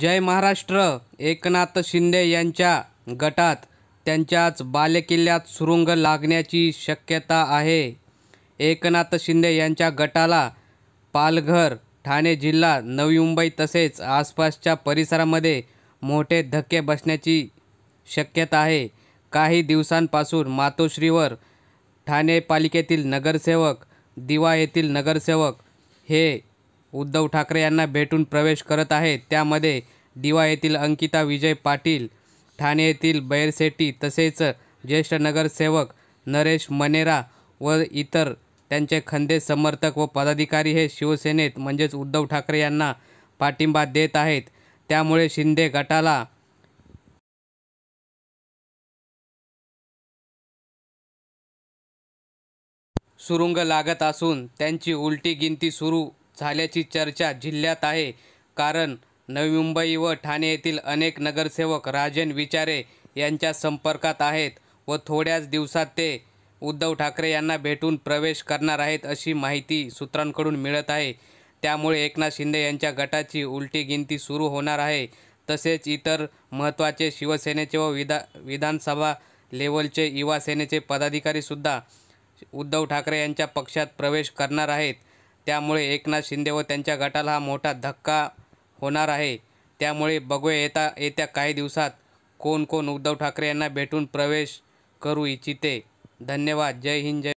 जय महाराष्ट्र एकनाथ शिंदे यांच्या गटात त्यांच्याच बालेकिल्ल्यात सुरुंग लागण्याची शक्यता आहे एकनाथ शिंदे यांच्या गटाला पालघर ठाणे जिल्हा नवी मुंबई तसेच आसपासच्या परिसरामध्ये मोठे धक्के बसण्याची शक्यता आहे काही दिवसांपासून मातोश्रीवर ठाणे पालिकेतील नगरसेवक दिवा येथील नगरसेवक हे उद्धव ठाकरे यांना भेटून प्रवेश करत आहेत त्यामध्ये दिवा येथील अंकिता विजय पाटील ठाणे येथील बैरसेट्टी तसेच ज्येष्ठ नगरसेवक नरेश मनेरा व इतर त्यांचे खंदे समर्थक व पदाधिकारी हे शिवसेनेत म्हणजेच उद्धव ठाकरे यांना पाठिंबा देत आहेत त्यामुळे शिंदे गटाला सुरुंग लागत असून त्यांची उलटी गिनती सुरू झाल्याची चर्चा जिल्ह्यात आहे कारण नवी मुंबई व ठाणे येथील अनेक नगरसेवक राजन विचारे यांच्या संपर्कात आहेत व थोड्याच दिवसात ते उद्धव ठाकरे यांना भेटून प्रवेश करणार आहेत अशी माहिती सूत्रांकडून मिळत आहे त्यामुळे एकनाथ शिंदे यांच्या गटाची उलटी गिनती सुरू होणार आहे तसेच इतर महत्त्वाचे शिवसेनेचे व विधा विधानसभा लेवलचे युवासेनेचे पदाधिकारीसुद्धा उद्धव ठाकरे यांच्या पक्षात प्रवेश करणार आहेत त्यामुळे एकनाथ शिंदे व त्यांच्या गटाला हा मोठा धक्का होणार आहे त्यामुळे बघूया येता येत्या काही दिवसात कोण कोण उद्धव ठाकरे यांना भेटून प्रवेश करू इच्छिते धन्यवाद जय हिंद जय